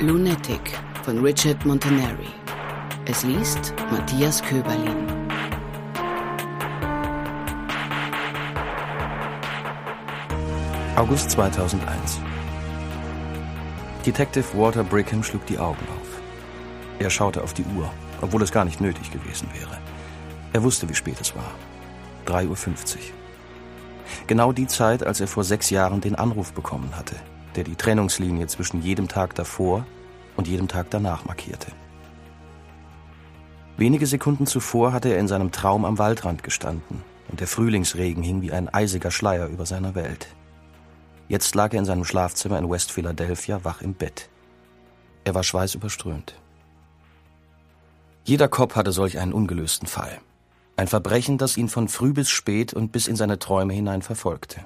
Lunatic von Richard Montanari. Es liest Matthias Köberlin. August 2001. Detective Walter Brigham schlug die Augen auf. Er schaute auf die Uhr, obwohl es gar nicht nötig gewesen wäre. Er wusste, wie spät es war. 3.50 Uhr. Genau die Zeit, als er vor sechs Jahren den Anruf bekommen hatte, der die Trennungslinie zwischen jedem Tag davor und jedem Tag danach markierte. Wenige Sekunden zuvor hatte er in seinem Traum am Waldrand gestanden und der Frühlingsregen hing wie ein eisiger Schleier über seiner Welt. Jetzt lag er in seinem Schlafzimmer in West Philadelphia wach im Bett. Er war schweißüberströmt. Jeder Kopf hatte solch einen ungelösten Fall. Ein Verbrechen, das ihn von früh bis spät und bis in seine Träume hinein verfolgte.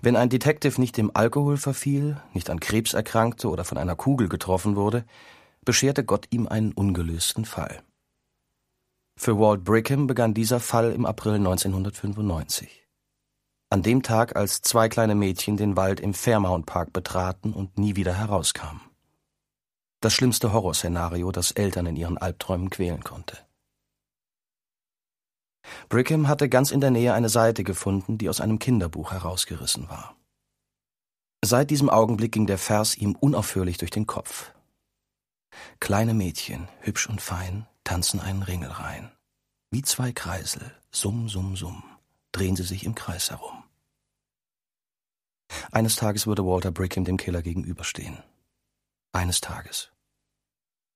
Wenn ein Detective nicht dem Alkohol verfiel, nicht an Krebs erkrankte oder von einer Kugel getroffen wurde, bescherte Gott ihm einen ungelösten Fall. Für Walt Brigham begann dieser Fall im April 1995. An dem Tag, als zwei kleine Mädchen den Wald im Fairmount Park betraten und nie wieder herauskamen. Das schlimmste Horrorszenario, das Eltern in ihren Albträumen quälen konnte. Brigham hatte ganz in der Nähe eine Seite gefunden, die aus einem Kinderbuch herausgerissen war. Seit diesem Augenblick ging der Vers ihm unaufhörlich durch den Kopf. Kleine Mädchen, hübsch und fein, tanzen einen Ringel rein. Wie zwei Kreisel, summ, summ, summ, drehen sie sich im Kreis herum. Eines Tages würde Walter Brigham dem Killer gegenüberstehen. Eines Tages.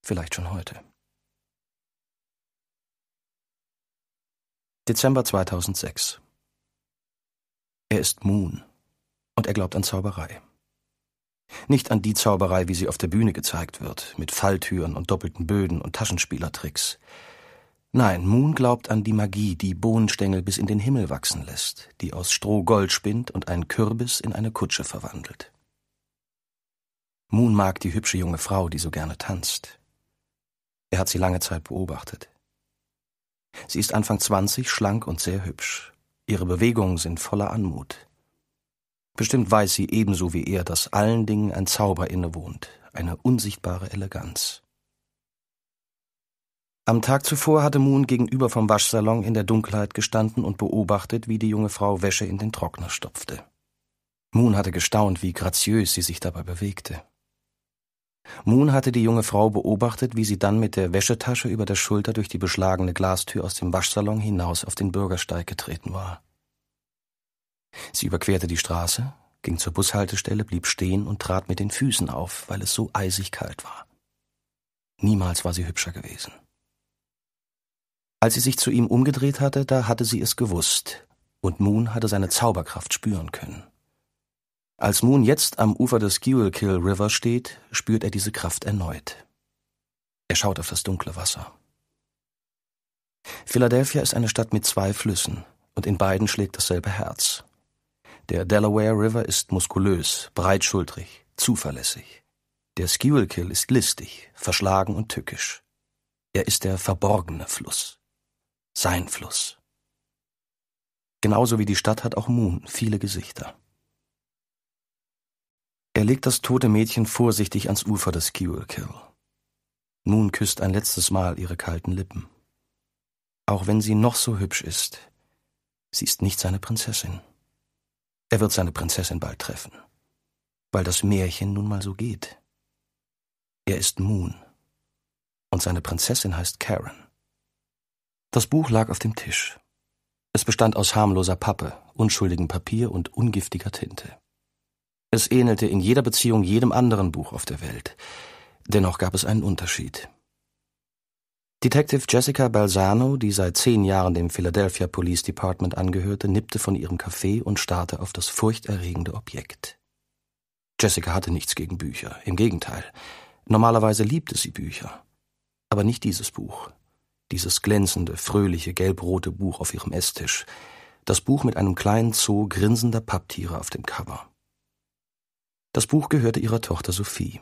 Vielleicht schon heute. Dezember 2006. Er ist Moon und er glaubt an Zauberei. Nicht an die Zauberei, wie sie auf der Bühne gezeigt wird, mit Falltüren und doppelten Böden und Taschenspielertricks. Nein, Moon glaubt an die Magie, die Bohnenstängel bis in den Himmel wachsen lässt, die aus Stroh Gold spinnt und einen Kürbis in eine Kutsche verwandelt. Moon mag die hübsche junge Frau, die so gerne tanzt. Er hat sie lange Zeit beobachtet. Sie ist Anfang 20, schlank und sehr hübsch. Ihre Bewegungen sind voller Anmut. Bestimmt weiß sie ebenso wie er, dass allen Dingen ein Zauber innewohnt, eine unsichtbare Eleganz. Am Tag zuvor hatte Moon gegenüber vom Waschsalon in der Dunkelheit gestanden und beobachtet, wie die junge Frau Wäsche in den Trockner stopfte. Moon hatte gestaunt, wie graziös sie sich dabei bewegte. Moon hatte die junge Frau beobachtet, wie sie dann mit der Wäschetasche über der Schulter durch die beschlagene Glastür aus dem Waschsalon hinaus auf den Bürgersteig getreten war. Sie überquerte die Straße, ging zur Bushaltestelle, blieb stehen und trat mit den Füßen auf, weil es so eisig kalt war. Niemals war sie hübscher gewesen. Als sie sich zu ihm umgedreht hatte, da hatte sie es gewusst, und Moon hatte seine Zauberkraft spüren können. Als Moon jetzt am Ufer des Guadalquivir River steht, spürt er diese Kraft erneut. Er schaut auf das dunkle Wasser. Philadelphia ist eine Stadt mit zwei Flüssen und in beiden schlägt dasselbe Herz. Der Delaware River ist muskulös, breitschultrig, zuverlässig. Der Schuylkill ist listig, verschlagen und tückisch. Er ist der verborgene Fluss. Sein Fluss. Genauso wie die Stadt hat auch Moon viele Gesichter. Er legt das tote Mädchen vorsichtig ans Ufer des Kill. Moon küsst ein letztes Mal ihre kalten Lippen. Auch wenn sie noch so hübsch ist, sie ist nicht seine Prinzessin. Er wird seine Prinzessin bald treffen, weil das Märchen nun mal so geht. Er ist Moon und seine Prinzessin heißt Karen. Das Buch lag auf dem Tisch. Es bestand aus harmloser Pappe, unschuldigem Papier und ungiftiger Tinte. Es ähnelte in jeder Beziehung jedem anderen Buch auf der Welt. Dennoch gab es einen Unterschied. Detective Jessica Balzano, die seit zehn Jahren dem Philadelphia Police Department angehörte, nippte von ihrem Kaffee und starrte auf das furchterregende Objekt. Jessica hatte nichts gegen Bücher, im Gegenteil. Normalerweise liebte sie Bücher. Aber nicht dieses Buch. Dieses glänzende, fröhliche, gelbrote Buch auf ihrem Esstisch. Das Buch mit einem kleinen Zoo grinsender Papptiere auf dem Cover. Das Buch gehörte ihrer Tochter Sophie.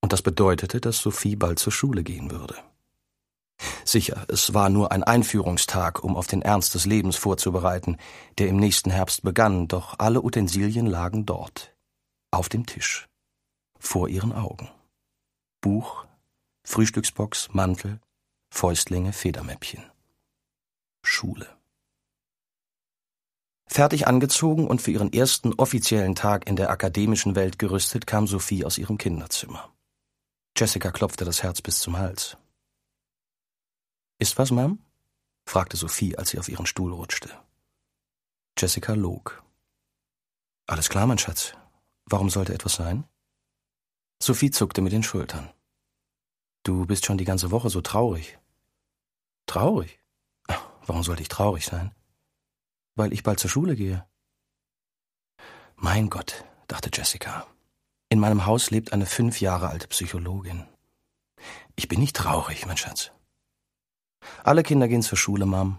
Und das bedeutete, dass Sophie bald zur Schule gehen würde. Sicher, es war nur ein Einführungstag, um auf den Ernst des Lebens vorzubereiten, der im nächsten Herbst begann, doch alle Utensilien lagen dort, auf dem Tisch, vor ihren Augen. Buch, Frühstücksbox, Mantel, Fäustlinge, Federmäppchen. Schule. Fertig angezogen und für ihren ersten offiziellen Tag in der akademischen Welt gerüstet, kam Sophie aus ihrem Kinderzimmer. Jessica klopfte das Herz bis zum Hals. Ist was, Mom? fragte Sophie, als sie auf ihren Stuhl rutschte. Jessica log. Alles klar, mein Schatz. Warum sollte etwas sein? Sophie zuckte mit den Schultern. Du bist schon die ganze Woche so traurig. Traurig? Warum sollte ich traurig sein? weil ich bald zur Schule gehe. Mein Gott, dachte Jessica. In meinem Haus lebt eine fünf Jahre alte Psychologin. Ich bin nicht traurig, mein Schatz. Alle Kinder gehen zur Schule, Mom.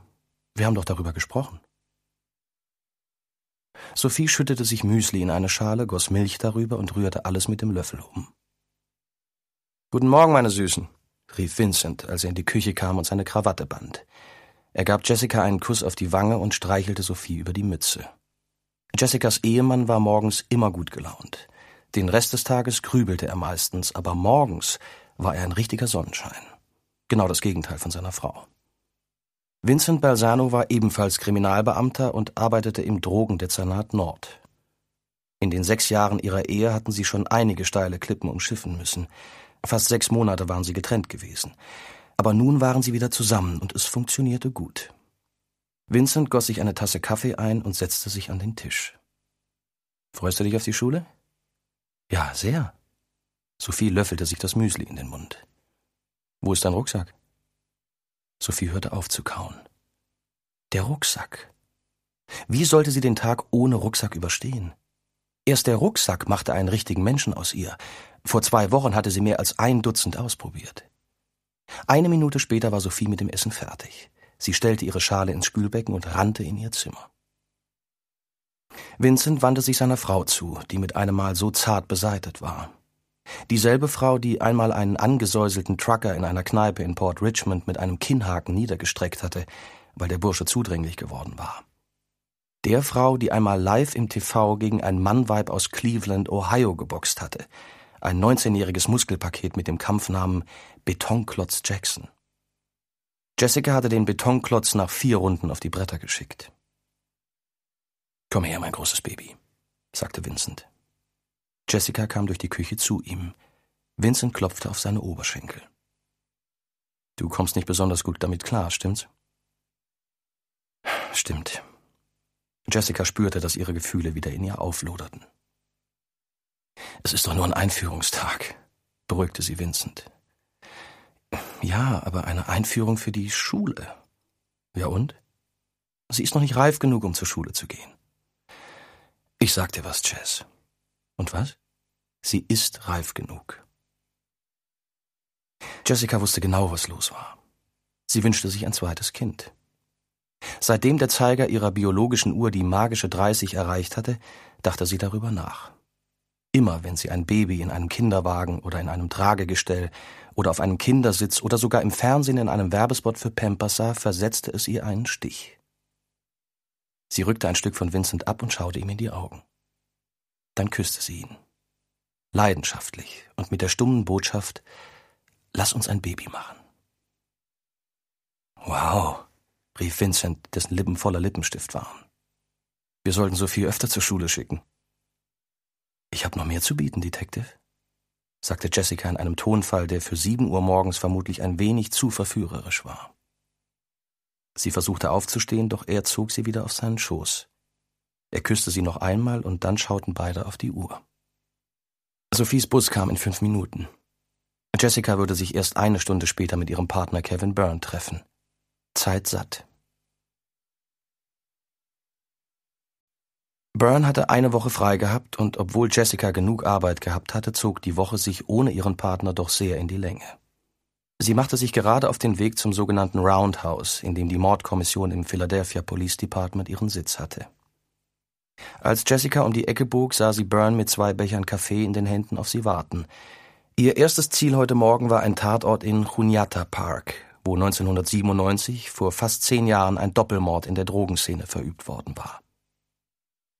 Wir haben doch darüber gesprochen. Sophie schüttete sich Müsli in eine Schale, goss Milch darüber und rührte alles mit dem Löffel um. Guten Morgen, meine Süßen, rief Vincent, als er in die Küche kam und seine Krawatte band. Er gab Jessica einen Kuss auf die Wange und streichelte Sophie über die Mütze. Jessicas Ehemann war morgens immer gut gelaunt. Den Rest des Tages grübelte er meistens, aber morgens war er ein richtiger Sonnenschein. Genau das Gegenteil von seiner Frau. Vincent Balsano war ebenfalls Kriminalbeamter und arbeitete im Drogendezernat Nord. In den sechs Jahren ihrer Ehe hatten sie schon einige steile Klippen umschiffen müssen. Fast sechs Monate waren sie getrennt gewesen. Aber nun waren sie wieder zusammen und es funktionierte gut. Vincent goss sich eine Tasse Kaffee ein und setzte sich an den Tisch. Freust du dich auf die Schule? Ja, sehr. Sophie löffelte sich das Müsli in den Mund. Wo ist dein Rucksack? Sophie hörte auf zu kauen. Der Rucksack. Wie sollte sie den Tag ohne Rucksack überstehen? Erst der Rucksack machte einen richtigen Menschen aus ihr. Vor zwei Wochen hatte sie mehr als ein Dutzend ausprobiert. Eine Minute später war Sophie mit dem Essen fertig. Sie stellte ihre Schale ins Spülbecken und rannte in ihr Zimmer. Vincent wandte sich seiner Frau zu, die mit einem Mal so zart beseitet war. Dieselbe Frau, die einmal einen angesäuselten Trucker in einer Kneipe in Port Richmond mit einem Kinnhaken niedergestreckt hatte, weil der Bursche zudringlich geworden war. Der Frau, die einmal live im TV gegen ein Mannweib aus Cleveland, Ohio geboxt hatte, ein 19-jähriges Muskelpaket mit dem Kampfnamen Betonklotz Jackson. Jessica hatte den Betonklotz nach vier Runden auf die Bretter geschickt. Komm her, mein großes Baby, sagte Vincent. Jessica kam durch die Küche zu ihm. Vincent klopfte auf seine Oberschenkel. Du kommst nicht besonders gut damit klar, stimmt's? Stimmt. Jessica spürte, dass ihre Gefühle wieder in ihr aufloderten. Es ist doch nur ein Einführungstag, beruhigte sie Vincent. Ja, aber eine Einführung für die Schule. Ja und? Sie ist noch nicht reif genug, um zur Schule zu gehen. Ich sag dir was, Jess. Und was? Sie ist reif genug. Jessica wusste genau, was los war. Sie wünschte sich ein zweites Kind. Seitdem der Zeiger ihrer biologischen Uhr die magische 30 erreicht hatte, dachte sie darüber nach. Immer wenn sie ein Baby in einem Kinderwagen oder in einem Tragegestell oder auf einem Kindersitz oder sogar im Fernsehen in einem Werbespot für Pampers sah, versetzte es ihr einen Stich. Sie rückte ein Stück von Vincent ab und schaute ihm in die Augen. Dann küsste sie ihn. Leidenschaftlich und mit der stummen Botschaft, lass uns ein Baby machen. Wow, rief Vincent, dessen Lippen voller Lippenstift waren. Wir sollten Sophie öfter zur Schule schicken. Ich habe noch mehr zu bieten, Detective, sagte Jessica in einem Tonfall, der für sieben Uhr morgens vermutlich ein wenig zu verführerisch war. Sie versuchte aufzustehen, doch er zog sie wieder auf seinen Schoß. Er küsste sie noch einmal und dann schauten beide auf die Uhr. Sophies Bus kam in fünf Minuten. Jessica würde sich erst eine Stunde später mit ihrem Partner Kevin Byrne treffen. Zeit satt. Byrne hatte eine Woche frei gehabt und obwohl Jessica genug Arbeit gehabt hatte, zog die Woche sich ohne ihren Partner doch sehr in die Länge. Sie machte sich gerade auf den Weg zum sogenannten Roundhouse, in dem die Mordkommission im Philadelphia Police Department ihren Sitz hatte. Als Jessica um die Ecke bog, sah sie Byrne mit zwei Bechern Kaffee in den Händen auf sie warten. Ihr erstes Ziel heute Morgen war ein Tatort in Juniata Park, wo 1997 vor fast zehn Jahren ein Doppelmord in der Drogenszene verübt worden war.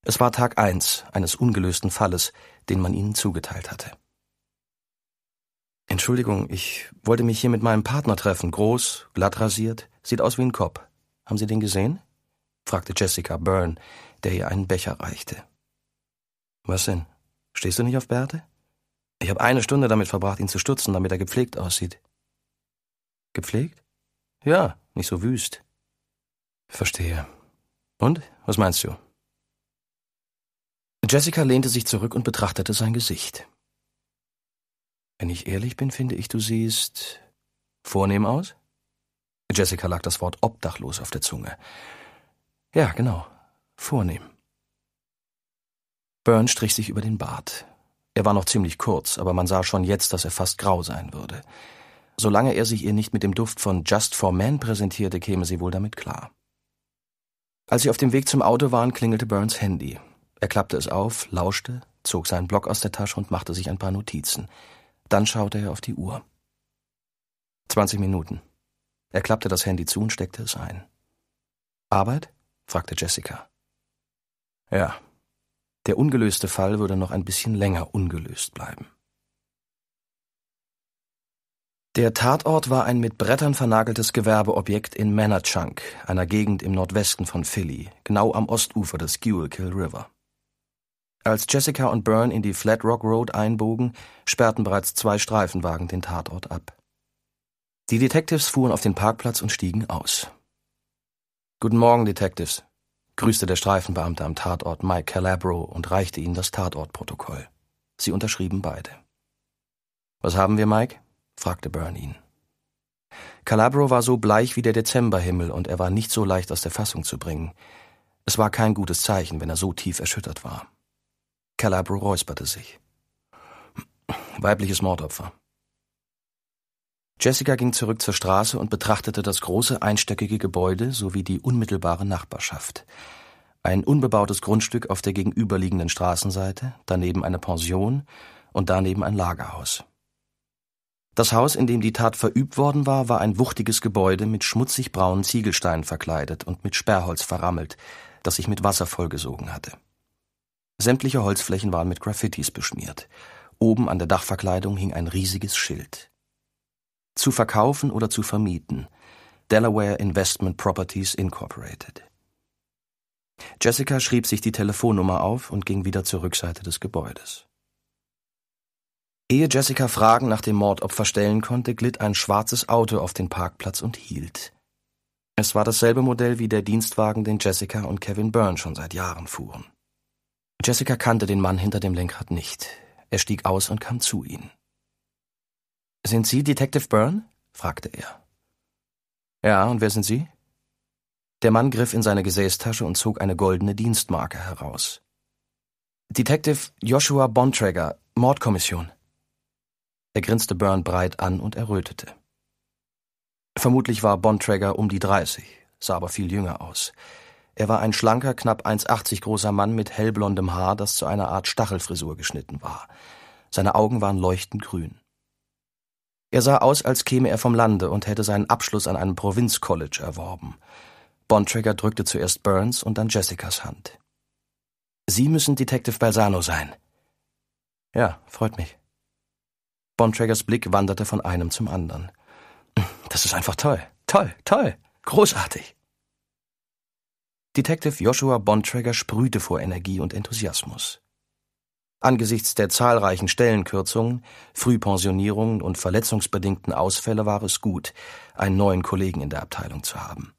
Es war Tag eins eines ungelösten Falles, den man ihnen zugeteilt hatte. Entschuldigung, ich wollte mich hier mit meinem Partner treffen. Groß, glatt rasiert, sieht aus wie ein Kopf. Haben Sie den gesehen? fragte Jessica Byrne, der ihr einen Becher reichte. Was denn? Stehst du nicht auf Bärte? Ich habe eine Stunde damit verbracht, ihn zu stutzen, damit er gepflegt aussieht. Gepflegt? Ja, nicht so wüst. Verstehe. Und? Was meinst du? Jessica lehnte sich zurück und betrachtete sein Gesicht. Wenn ich ehrlich bin, finde ich, du siehst vornehm aus? Jessica lag das Wort obdachlos auf der Zunge. Ja, genau, vornehm. Byrne strich sich über den Bart. Er war noch ziemlich kurz, aber man sah schon jetzt, dass er fast grau sein würde. Solange er sich ihr nicht mit dem Duft von Just for Men präsentierte, käme sie wohl damit klar. Als sie auf dem Weg zum Auto waren, klingelte Burns Handy. Er klappte es auf, lauschte, zog seinen Block aus der Tasche und machte sich ein paar Notizen. Dann schaute er auf die Uhr. 20 Minuten. Er klappte das Handy zu und steckte es ein. Arbeit? fragte Jessica. Ja. Der ungelöste Fall würde noch ein bisschen länger ungelöst bleiben. Der Tatort war ein mit Brettern vernageltes Gewerbeobjekt in Manachunk, einer Gegend im Nordwesten von Philly, genau am Ostufer des Guilkill River. Als Jessica und Byrne in die Flat Rock Road einbogen, sperrten bereits zwei Streifenwagen den Tatort ab. Die Detectives fuhren auf den Parkplatz und stiegen aus. Guten Morgen, Detectives, grüßte der Streifenbeamte am Tatort Mike Calabro und reichte ihnen das Tatortprotokoll. Sie unterschrieben beide. Was haben wir, Mike? fragte Byrne ihn. Calabro war so bleich wie der Dezemberhimmel und er war nicht so leicht aus der Fassung zu bringen. Es war kein gutes Zeichen, wenn er so tief erschüttert war. Calabro räusperte sich. Weibliches Mordopfer. Jessica ging zurück zur Straße und betrachtete das große einstöckige Gebäude sowie die unmittelbare Nachbarschaft. Ein unbebautes Grundstück auf der gegenüberliegenden Straßenseite, daneben eine Pension und daneben ein Lagerhaus. Das Haus, in dem die Tat verübt worden war, war ein wuchtiges Gebäude mit schmutzig braunen Ziegelsteinen verkleidet und mit Sperrholz verrammelt, das sich mit Wasser vollgesogen hatte. Sämtliche Holzflächen waren mit Graffitis beschmiert. Oben an der Dachverkleidung hing ein riesiges Schild. Zu verkaufen oder zu vermieten. Delaware Investment Properties Incorporated. Jessica schrieb sich die Telefonnummer auf und ging wieder zur Rückseite des Gebäudes. Ehe Jessica Fragen nach dem Mordopfer stellen konnte, glitt ein schwarzes Auto auf den Parkplatz und hielt. Es war dasselbe Modell wie der Dienstwagen, den Jessica und Kevin Byrne schon seit Jahren fuhren. Jessica kannte den Mann hinter dem Lenkrad nicht. Er stieg aus und kam zu ihnen. Sind Sie Detective Byrne? fragte er. Ja, und wer sind Sie? Der Mann griff in seine Gesäßtasche und zog eine goldene Dienstmarke heraus. Detective Joshua Bontrager, Mordkommission. Er grinste Byrne breit an und errötete. Vermutlich war Bontrager um die 30, sah aber viel jünger aus. Er war ein schlanker, knapp 1,80 großer Mann mit hellblondem Haar, das zu einer Art Stachelfrisur geschnitten war. Seine Augen waren leuchtend grün. Er sah aus, als käme er vom Lande und hätte seinen Abschluss an einem Provinzcollege erworben. Bontrager drückte zuerst Burns und dann Jessicas Hand. Sie müssen Detective Balsano sein. Ja, freut mich. Bontragers Blick wanderte von einem zum anderen. Das ist einfach toll. Toll, toll. Großartig. Detective Joshua Bontrager sprühte vor Energie und Enthusiasmus. Angesichts der zahlreichen Stellenkürzungen, Frühpensionierungen und verletzungsbedingten Ausfälle war es gut, einen neuen Kollegen in der Abteilung zu haben.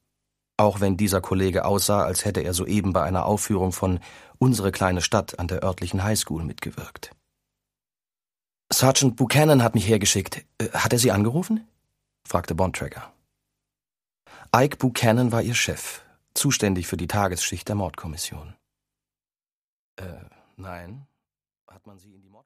Auch wenn dieser Kollege aussah, als hätte er soeben bei einer Aufführung von Unsere kleine Stadt an der örtlichen Highschool mitgewirkt. Sergeant Buchanan hat mich hergeschickt. Äh, hat er Sie angerufen? fragte Bontrager. Ike Buchanan war ihr Chef, zuständig für die Tagesschicht der Mordkommission. Äh, nein. Hat man sie in die Mord